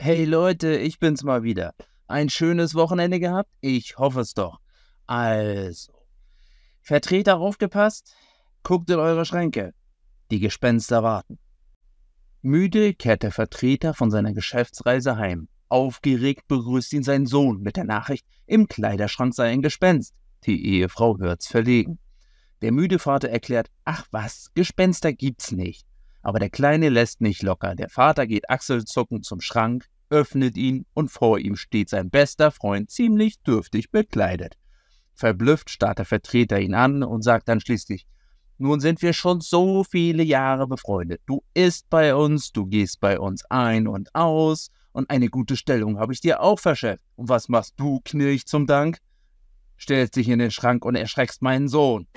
Hey Leute, ich bin's mal wieder. Ein schönes Wochenende gehabt? Ich hoffe es doch. Also, Vertreter aufgepasst, guckt in eure Schränke. Die Gespenster warten. Müde kehrt der Vertreter von seiner Geschäftsreise heim. Aufgeregt begrüßt ihn sein Sohn mit der Nachricht, im Kleiderschrank sei ein Gespenst. Die Ehefrau hört's verlegen. Der müde Vater erklärt, ach was, Gespenster gibt's nicht. Aber der Kleine lässt nicht locker. Der Vater geht achselzuckend zum Schrank, öffnet ihn und vor ihm steht sein bester Freund ziemlich dürftig bekleidet. Verblüfft starrt der Vertreter ihn an und sagt dann schließlich, nun sind wir schon so viele Jahre befreundet. Du isst bei uns, du gehst bei uns ein und aus und eine gute Stellung habe ich dir auch verschafft. Und was machst du, Knirch, zum Dank? Stellst dich in den Schrank und erschreckst meinen Sohn.